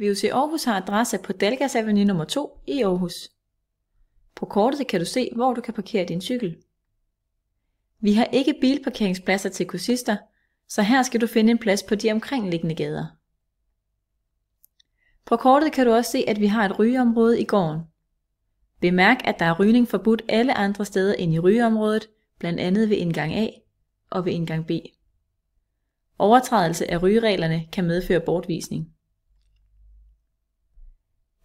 VUC Aarhus har adresse på Dalgas Avenue nummer 2 i Aarhus. På kortet kan du se, hvor du kan parkere din cykel. Vi har ikke bilparkeringspladser til kursister, så her skal du finde en plads på de omkringliggende gader. På kortet kan du også se, at vi har et rygeområde i gården. Bemærk, at der er rygning forbudt alle andre steder end i rygeområdet, blandt andet ved indgang A og ved indgang B. Overtrædelse af rygereglerne kan medføre bortvisning.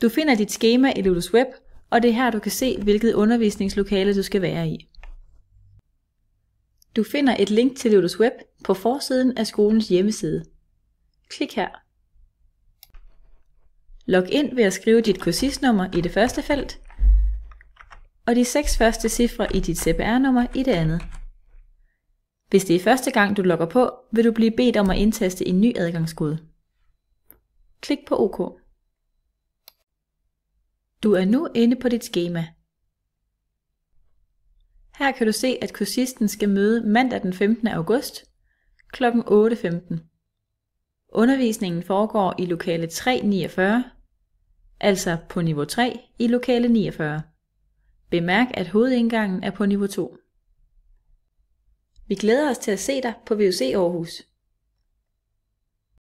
Du finder dit skema i Lotus Web, og det er her, du kan se, hvilket undervisningslokale du skal være i. Du finder et link til Lotus Web på forsiden af skolens hjemmeside. Klik her. Log ind ved at skrive dit kursisnummer i det første felt, og de seks første cifre i dit CPR-nummer i det andet. Hvis det er første gang, du logger på, vil du blive bedt om at indtaste en ny adgangskode. Klik på OK. Du er nu inde på dit skema. Her kan du se, at kursisten skal møde mandag den 15. august kl. 8.15. Undervisningen foregår i lokale 349, altså på niveau 3 i lokale 49. Bemærk, at hovedindgangen er på niveau 2. Vi glæder os til at se dig på VUC Aarhus.